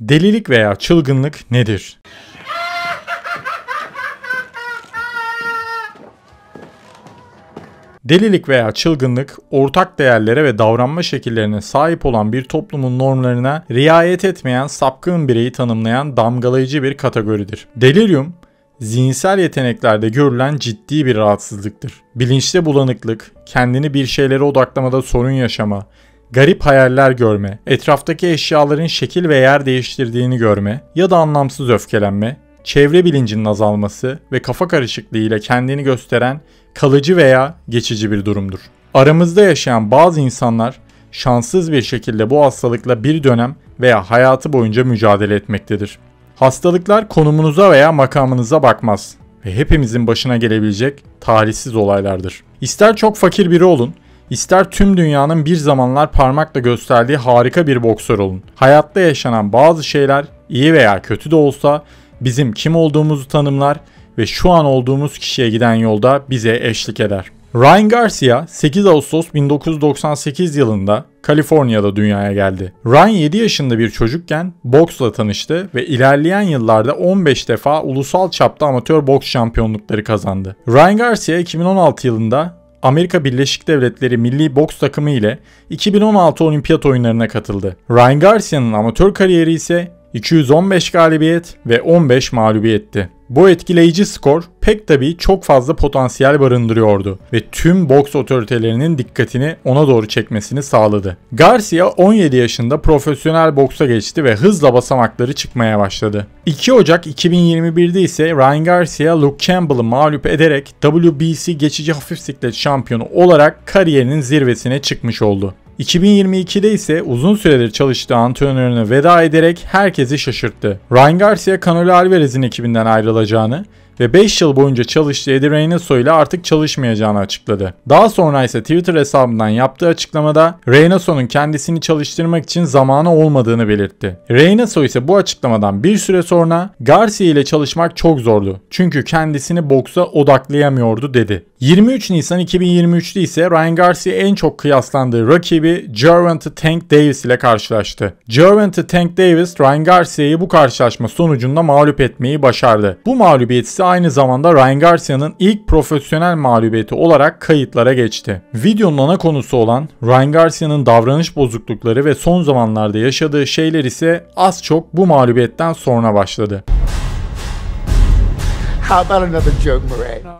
Delilik veya çılgınlık nedir? Delilik veya çılgınlık, ortak değerlere ve davranma şekillerine sahip olan bir toplumun normlarına riayet etmeyen sapkın bireyi tanımlayan damgalayıcı bir kategoridir. Delirium, zihinsel yeteneklerde görülen ciddi bir rahatsızlıktır. Bilinçte bulanıklık, kendini bir şeylere odaklamada sorun yaşama, garip hayaller görme, etraftaki eşyaların şekil ve yer değiştirdiğini görme ya da anlamsız öfkelenme, çevre bilincinin azalması ve kafa karışıklığı ile kendini gösteren kalıcı veya geçici bir durumdur. Aramızda yaşayan bazı insanlar şanssız bir şekilde bu hastalıkla bir dönem veya hayatı boyunca mücadele etmektedir. Hastalıklar konumunuza veya makamınıza bakmaz ve hepimizin başına gelebilecek talihsiz olaylardır. İster çok fakir biri olun, İster tüm dünyanın bir zamanlar parmakla gösterdiği harika bir boksör olun. Hayatta yaşanan bazı şeyler iyi veya kötü de olsa bizim kim olduğumuzu tanımlar ve şu an olduğumuz kişiye giden yolda bize eşlik eder. Ryan Garcia 8 Ağustos 1998 yılında Kaliforniya'da dünyaya geldi. Ryan 7 yaşında bir çocukken boksla tanıştı ve ilerleyen yıllarda 15 defa ulusal çapta amatör boks şampiyonlukları kazandı. Ryan Garcia 2016 yılında Amerika Birleşik Devletleri milli boks takımı ile 2016 olimpiyat oyunlarına katıldı. Ryan Garcia'nın amatör kariyeri ise 215 galibiyet ve 15 mağlubiyetti. Bu etkileyici skor pek tabii çok fazla potansiyel barındırıyordu ve tüm boks otoritelerinin dikkatini ona doğru çekmesini sağladı. Garcia 17 yaşında profesyonel boksa geçti ve hızla basamakları çıkmaya başladı. 2 Ocak 2021'de ise Ryan Garcia Luke Campbell'ı mağlup ederek WBC geçici hafif siklet şampiyonu olarak kariyerinin zirvesine çıkmış oldu. 2022'de ise uzun süredir çalıştığı antrenörünü veda ederek herkesi şaşırttı. Ryan Garcia Canelo Alvarez'in ekibinden ayrılacağını ve 5 yıl boyunca çalıştığı Eddie Reynoso ile artık çalışmayacağını açıkladı. Daha sonra ise Twitter hesabından yaptığı açıklamada Reynoso'nun kendisini çalıştırmak için zamanı olmadığını belirtti. Reynoso ise bu açıklamadan bir süre sonra Garcia ile çalışmak çok zordu çünkü kendisini boksa odaklayamıyordu dedi. 23 Nisan 2023'te ise Ryan Garcia en çok kıyaslandığı rakibi Gervonta Tank Davis ile karşılaştı. Gervonta Tank Davis Ryan Garcia'yı bu karşılaşma sonucunda mağlup etmeyi başardı. Bu mağlubiyet ise aynı zamanda Ryan Garcia'nın ilk profesyonel mağlubiyeti olarak kayıtlara geçti. Videonun ana konusu olan Ryan Garcia'nın davranış bozuklukları ve son zamanlarda yaşadığı şeyler ise az çok bu mağlubiyetten sonra başladı.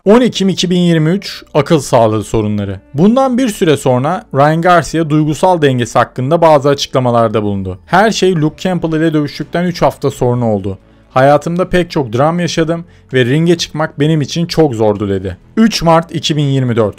10 Ekim 2023 akıl sağlığı sorunları. Bundan bir süre sonra Ryan Garcia duygusal dengesi hakkında bazı açıklamalarda bulundu. Her şey Luke Campbell ile dövüştükten 3 hafta sonra oldu. Hayatımda pek çok dram yaşadım ve ringe çıkmak benim için çok zordu dedi. 3 Mart 2024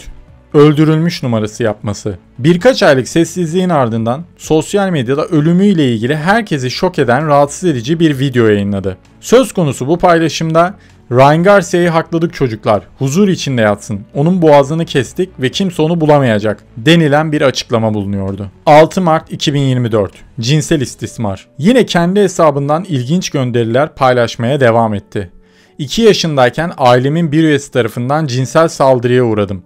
öldürülmüş numarası yapması. Birkaç aylık sessizliğin ardından sosyal medyada ölümüyle ilgili herkesi şok eden rahatsız edici bir video yayınladı. Söz konusu bu paylaşımda Ryan Garcia'yı hakladık çocuklar. Huzur içinde yatsın. Onun boğazını kestik ve kimse onu bulamayacak denilen bir açıklama bulunuyordu. 6 Mart 2024 Cinsel istismar. Yine kendi hesabından ilginç gönderiler paylaşmaya devam etti. 2 yaşındayken ailemin bir üyesi tarafından cinsel saldırıya uğradım.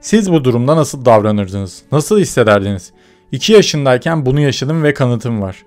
Siz bu durumda nasıl davranırdınız? Nasıl hissederdiniz? 2 yaşındayken bunu yaşadım ve kanıtım var.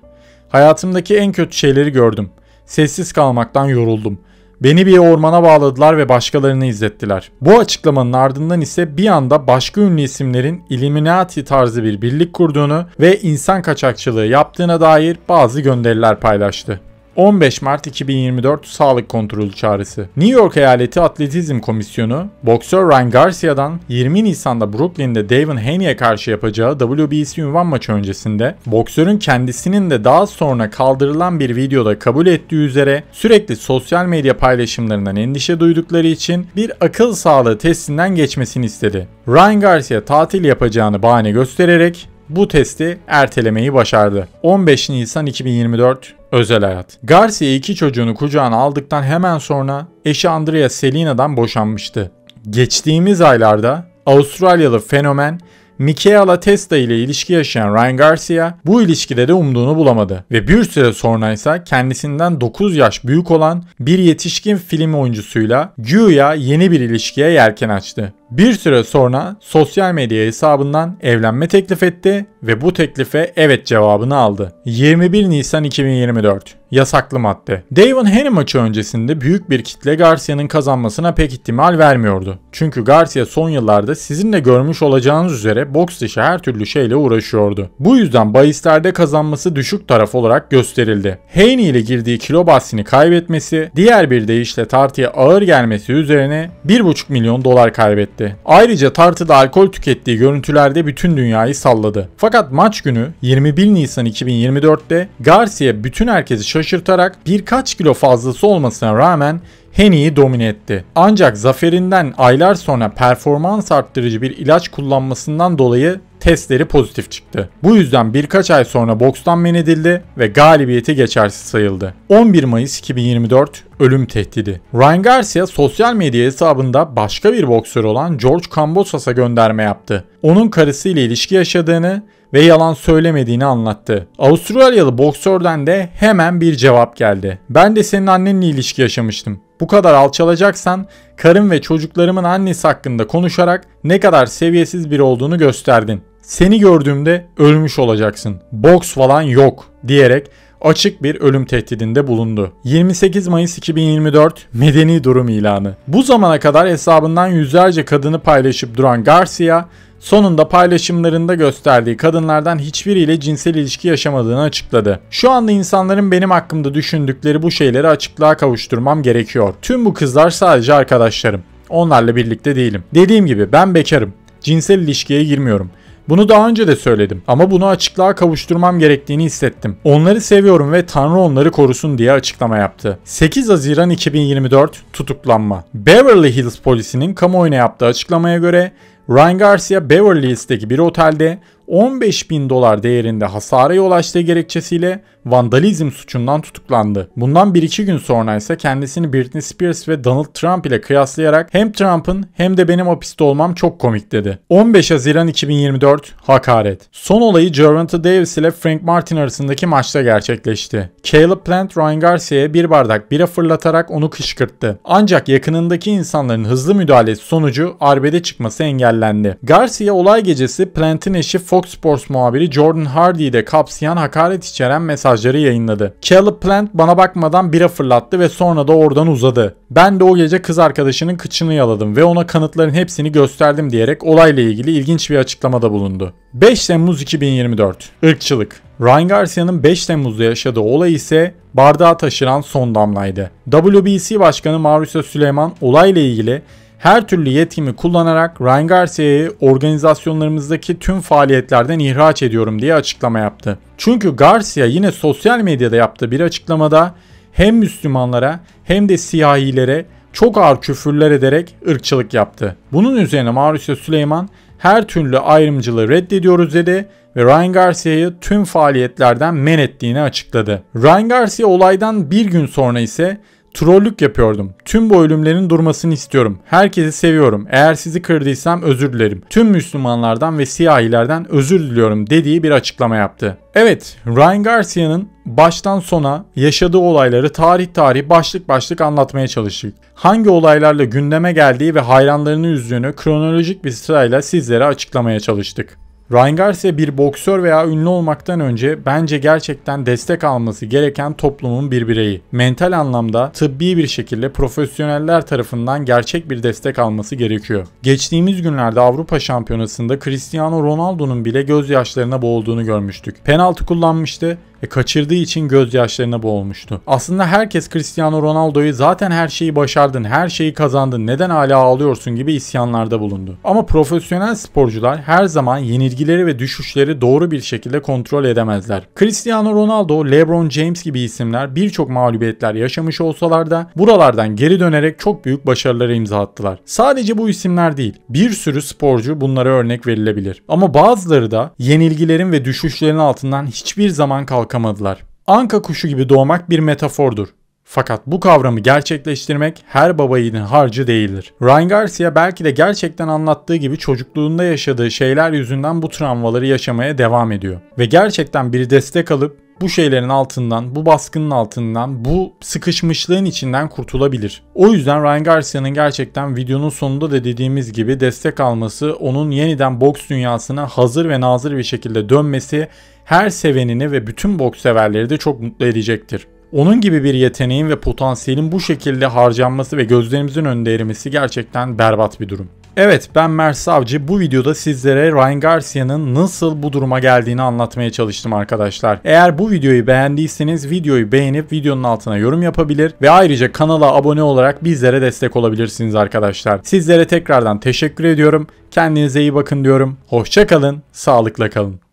Hayatımdaki en kötü şeyleri gördüm. Sessiz kalmaktan yoruldum. Beni bir ormana bağladılar ve başkalarını izlettiler. Bu açıklamanın ardından ise bir anda başka ünlü isimlerin Illuminati tarzı bir birlik kurduğunu ve insan kaçakçılığı yaptığına dair bazı gönderiler paylaştı. 15 Mart 2024 sağlık kontrolü çağrısı. New York Eyaleti Atletizm Komisyonu, boksör Ryan Garcia'dan 20 Nisan'da Brooklyn'de Devin Haney'e karşı yapacağı WBC ünvan maçı öncesinde, boksörün kendisinin de daha sonra kaldırılan bir videoda kabul ettiği üzere sürekli sosyal medya paylaşımlarından endişe duydukları için bir akıl sağlığı testinden geçmesini istedi. Ryan Garcia tatil yapacağını bahane göstererek bu testi ertelemeyi başardı. 15 Nisan 2024 Özel hayat. Garcia iki çocuğunu kucağına aldıktan hemen sonra eşi Andrea Selina'dan boşanmıştı. Geçtiğimiz aylarda Avustralyalı fenomen Michaela Testa ile ilişki yaşayan Ryan Garcia bu ilişkide de umduğunu bulamadı ve bir süre sonra ise kendisinden 9 yaş büyük olan bir yetişkin film oyuncusuyla Guya yeni bir ilişkiye yelken açtı. Bir süre sonra sosyal medya hesabından evlenme teklif etti ve bu teklife evet cevabını aldı. 21 Nisan 2024 Yasaklı madde. Devon Haney maçı öncesinde büyük bir kitle Garcia'nın kazanmasına pek ihtimal vermiyordu. Çünkü Garcia son yıllarda sizin de görmüş olacağınız üzere boks dışı her türlü şeyle uğraşıyordu. Bu yüzden bahislerde kazanması düşük taraf olarak gösterildi. Haney ile girdiği kilo bahsini kaybetmesi, diğer bir deyişle tartıya ağır gelmesi üzerine 1,5 milyon dolar kaybetti etti. Ayrıca tartıda alkol tükettiği görüntülerde bütün dünyayı salladı. Fakat maç günü 21 Nisan 2024'te Garcia bütün herkesi şaşırtarak birkaç kilo fazlası olmasına rağmen Henry'i domine etti. Ancak zaferinden aylar sonra performans arttırıcı bir ilaç kullanmasından dolayı testleri pozitif çıktı. Bu yüzden birkaç ay sonra bokstan men edildi ve galibiyeti geçersiz sayıldı. 11 Mayıs 2024 ölüm tehdidi. Ryan Garcia sosyal medya hesabında başka bir boksör olan George Kambosas'a gönderme yaptı. Onun karısıyla ilişki yaşadığını ve yalan söylemediğini anlattı. Avustralyalı boksörden de hemen bir cevap geldi. Ben de senin annenle ilişki yaşamıştım. Bu kadar alçalacaksan karım ve çocuklarımın annesi hakkında konuşarak ne kadar seviyesiz biri olduğunu gösterdin seni gördüğümde ölmüş olacaksın. Boks falan yok diyerek açık bir ölüm tehdidinde bulundu. 28 Mayıs 2024 medeni durum ilanı. Bu zamana kadar hesabından yüzlerce kadını paylaşıp duran Garcia Sonunda paylaşımlarında gösterdiği kadınlardan hiçbiriyle cinsel ilişki yaşamadığını açıkladı. Şu anda insanların benim hakkımda düşündükleri bu şeyleri açıklığa kavuşturmam gerekiyor. Tüm bu kızlar sadece arkadaşlarım. Onlarla birlikte değilim. Dediğim gibi ben bekarım. Cinsel ilişkiye girmiyorum. Bunu daha önce de söyledim ama bunu açıklığa kavuşturmam gerektiğini hissettim. Onları seviyorum ve Tanrı onları korusun diye açıklama yaptı. 8 Haziran 2024 tutuklanma. Beverly Hills polisinin kamuoyuna yaptığı açıklamaya göre Ryan Garcia Beverly Hills'teki bir otelde 15 bin dolar değerinde hasara yol açtığı gerekçesiyle vandalizm suçundan tutuklandı. Bundan 1-2 gün sonra ise kendisini Britney Spears ve Donald Trump ile kıyaslayarak hem Trump'ın hem de benim hapiste olmam çok komik dedi. 15 Haziran 2024 hakaret. Son olayı Gervonta Davis ile Frank Martin arasındaki maçta gerçekleşti. Caleb Plant Ryan Garcia'ya bir bardak bira fırlatarak onu kışkırttı. Ancak yakınındaki insanların hızlı müdahalesi sonucu arbede çıkması engellendi. Garcia olay gecesi Plant'in eşi Fox Fox Sports muhabiri Jordan Hardy'yi de kapsayan hakaret içeren mesajları yayınladı. Caleb Plant bana bakmadan bira fırlattı ve sonra da oradan uzadı. Ben de o gece kız arkadaşının kıçını yaladım ve ona kanıtların hepsini gösterdim diyerek olayla ilgili ilginç bir açıklamada bulundu. 5 Temmuz 2024 Irkçılık Ryan Garcia'nın 5 Temmuz'da yaşadığı olay ise bardağa taşıran son damlaydı. WBC Başkanı Mauricio Süleyman olayla ilgili her türlü yetkimi kullanarak Ryan Garcia'yı organizasyonlarımızdaki tüm faaliyetlerden ihraç ediyorum diye açıklama yaptı. Çünkü Garcia yine sosyal medyada yaptığı bir açıklamada hem Müslümanlara hem de siyahilere çok ağır küfürler ederek ırkçılık yaptı. Bunun üzerine Mauricio Süleyman her türlü ayrımcılığı reddediyoruz dedi ve Ryan Garcia'yı tüm faaliyetlerden men ettiğini açıkladı. Ryan Garcia olaydan bir gün sonra ise Trollük yapıyordum. Tüm bu ölümlerin durmasını istiyorum. Herkesi seviyorum. Eğer sizi kırdıysam özür dilerim. Tüm Müslümanlardan ve siyahilerden özür diliyorum dediği bir açıklama yaptı. Evet, Ryan Garcia'nın baştan sona yaşadığı olayları tarih tarih başlık başlık anlatmaya çalıştık. Hangi olaylarla gündeme geldiği ve hayranlarını üzdüğünü kronolojik bir sırayla sizlere açıklamaya çalıştık. Ryan Garcia bir boksör veya ünlü olmaktan önce bence gerçekten destek alması gereken toplumun bir bireyi. Mental anlamda tıbbi bir şekilde profesyoneller tarafından gerçek bir destek alması gerekiyor. Geçtiğimiz günlerde Avrupa Şampiyonası'nda Cristiano Ronaldo'nun bile gözyaşlarına boğulduğunu görmüştük. Penaltı kullanmıştı ve kaçırdığı için gözyaşlarına boğulmuştu. Aslında herkes Cristiano Ronaldo'yu zaten her şeyi başardın, her şeyi kazandın, neden hala ağlıyorsun gibi isyanlarda bulundu. Ama profesyonel sporcular her zaman yenilgileri ve düşüşleri doğru bir şekilde kontrol edemezler. Cristiano Ronaldo, LeBron James gibi isimler birçok mağlubiyetler yaşamış olsalar da buralardan geri dönerek çok büyük başarılara imza attılar. Sadece bu isimler değil, bir sürü sporcu bunlara örnek verilebilir. Ama bazıları da yenilgilerin ve düşüşlerin altından hiçbir zaman kalkmıyor kalkamadılar. Anka kuşu gibi doğmak bir metafordur. Fakat bu kavramı gerçekleştirmek her baba harcı değildir. Ryan Garcia belki de gerçekten anlattığı gibi çocukluğunda yaşadığı şeyler yüzünden bu travmaları yaşamaya devam ediyor. Ve gerçekten bir destek alıp bu şeylerin altından, bu baskının altından, bu sıkışmışlığın içinden kurtulabilir. O yüzden Ryan Garcia'nın gerçekten videonun sonunda da dediğimiz gibi destek alması, onun yeniden boks dünyasına hazır ve nazır bir şekilde dönmesi her sevenini ve bütün boks severleri de çok mutlu edecektir. Onun gibi bir yeteneğin ve potansiyelin bu şekilde harcanması ve gözlerimizin önünde erimesi gerçekten berbat bir durum. Evet ben Mert Savcı bu videoda sizlere Ryan Garcia'nın nasıl bu duruma geldiğini anlatmaya çalıştım arkadaşlar. Eğer bu videoyu beğendiyseniz videoyu beğenip videonun altına yorum yapabilir ve ayrıca kanala abone olarak bizlere destek olabilirsiniz arkadaşlar. Sizlere tekrardan teşekkür ediyorum. Kendinize iyi bakın diyorum. Hoşçakalın, sağlıkla kalın.